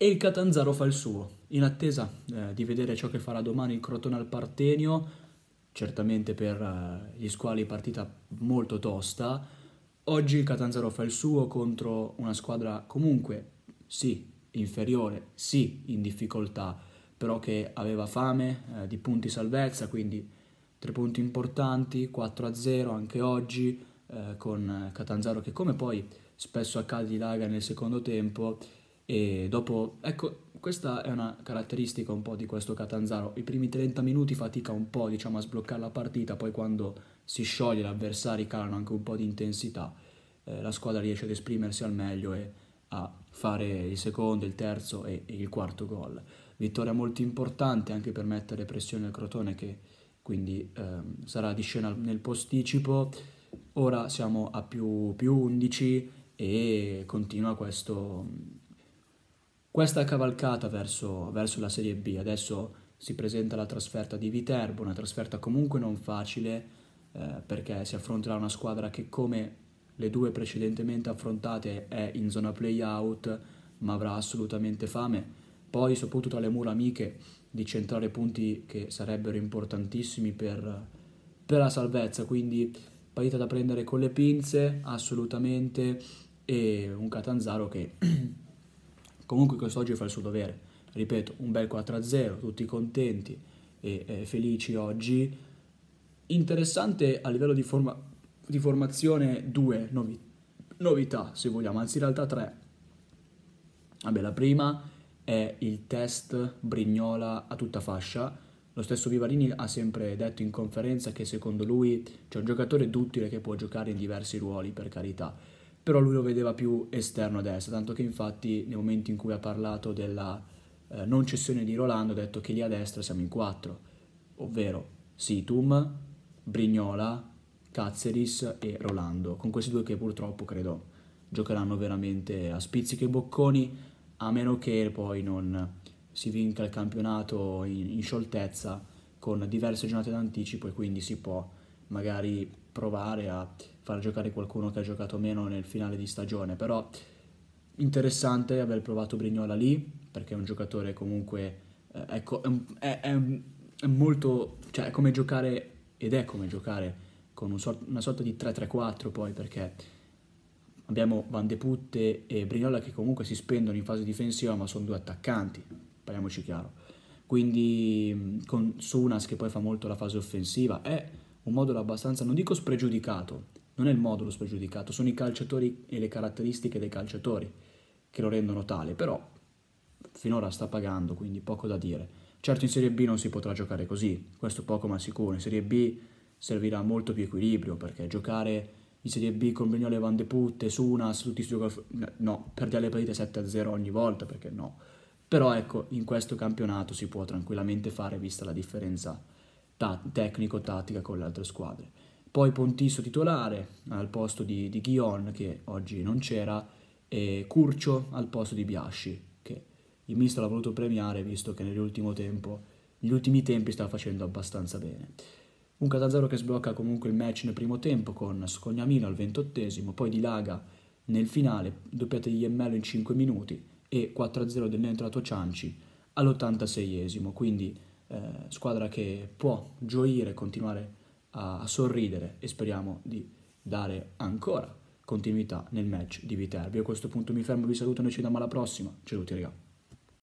E il Catanzaro fa il suo, in attesa eh, di vedere ciò che farà domani il Crotone al Partenio, certamente per eh, gli squali partita molto tosta. Oggi il Catanzaro fa il suo contro una squadra comunque, sì, inferiore, sì, in difficoltà, però che aveva fame eh, di punti salvezza, quindi tre punti importanti, 4-0 anche oggi, eh, con Catanzaro che come poi spesso accade di laga nel secondo tempo, e dopo, ecco, questa è una caratteristica un po' di questo Catanzaro. I primi 30 minuti fatica un po', diciamo, a sbloccare la partita, poi quando si scioglie l'avversario calano anche un po' di intensità, eh, la squadra riesce ad esprimersi al meglio e a fare il secondo, il terzo e, e il quarto gol. Vittoria molto importante anche per mettere pressione al Crotone che quindi ehm, sarà di scena nel posticipo. Ora siamo a più, più 11 e continua questo questa cavalcata verso, verso la Serie B, adesso si presenta la trasferta di Viterbo, una trasferta comunque non facile eh, perché si affronterà una squadra che come le due precedentemente affrontate è in zona play-out ma avrà assolutamente fame. Poi soprattutto alle mura amiche di centrare punti che sarebbero importantissimi per, per la salvezza, quindi partita da prendere con le pinze assolutamente e un Catanzaro che Comunque quest'oggi fa il suo dovere. Ripeto, un bel 4-0, tutti contenti e, e felici oggi. Interessante a livello di, forma, di formazione due novi, novità, se vogliamo, anzi in realtà tre. Vabbè, la prima è il test Brignola a tutta fascia. Lo stesso Vivarini ha sempre detto in conferenza che secondo lui c'è un giocatore duttile che può giocare in diversi ruoli, per carità però lui lo vedeva più esterno a destra, tanto che infatti nel momento in cui ha parlato della eh, non cessione di Rolando ha detto che lì a destra siamo in quattro, ovvero Situm, Brignola, Cazzeris e Rolando, con questi due che purtroppo credo giocheranno veramente a spizzichi e bocconi, a meno che poi non si vinca il campionato in, in scioltezza con diverse giornate d'anticipo e quindi si può magari provare a far giocare qualcuno che ha giocato meno nel finale di stagione, però interessante aver provato Brignola lì, perché è un giocatore comunque, eh, ecco, è, è, è, molto, cioè è come giocare, ed è come giocare con un sort, una sorta di 3-3-4 poi, perché abbiamo Van de Putte e Brignola che comunque si spendono in fase difensiva, ma sono due attaccanti, parliamoci chiaro. Quindi con Sunas che poi fa molto la fase offensiva, è un modulo abbastanza, non dico spregiudicato, non è il modulo spregiudicato, sono i calciatori e le caratteristiche dei calciatori che lo rendono tale, però finora sta pagando, quindi poco da dire. Certo in Serie B non si potrà giocare così, questo poco ma sicuro, in Serie B servirà molto più equilibrio perché giocare in Serie B con Brignole, Van de Putte, Sunas, tutti i giocatori, no, perdiamo le partite 7-0 ogni volta perché no. Però ecco, in questo campionato si può tranquillamente fare vista la differenza ta- tecnico-tattica con le altre squadre. Poi Pontisso titolare al posto di, di Ghion, che oggi non c'era, e Curcio al posto di Biasci, che il mister l'ha voluto premiare visto che nell'ultimo tempo gli ultimi tempi stava facendo abbastanza bene. Un Catanzaro che sblocca comunque il match nel primo tempo con Scognamino al ventottesimo, poi dilaga nel finale, doppiata di Iemmello in 5 minuti e 4-0 dell'entrato Cianci all'86esimo, quindi eh, squadra che può gioire, continuare a, a sorridere e speriamo di dare ancora continuità nel match di Viterbi. A questo punto mi fermo, vi saluto, noi ci vediamo alla prossima. Ciao a tutti ragazzi.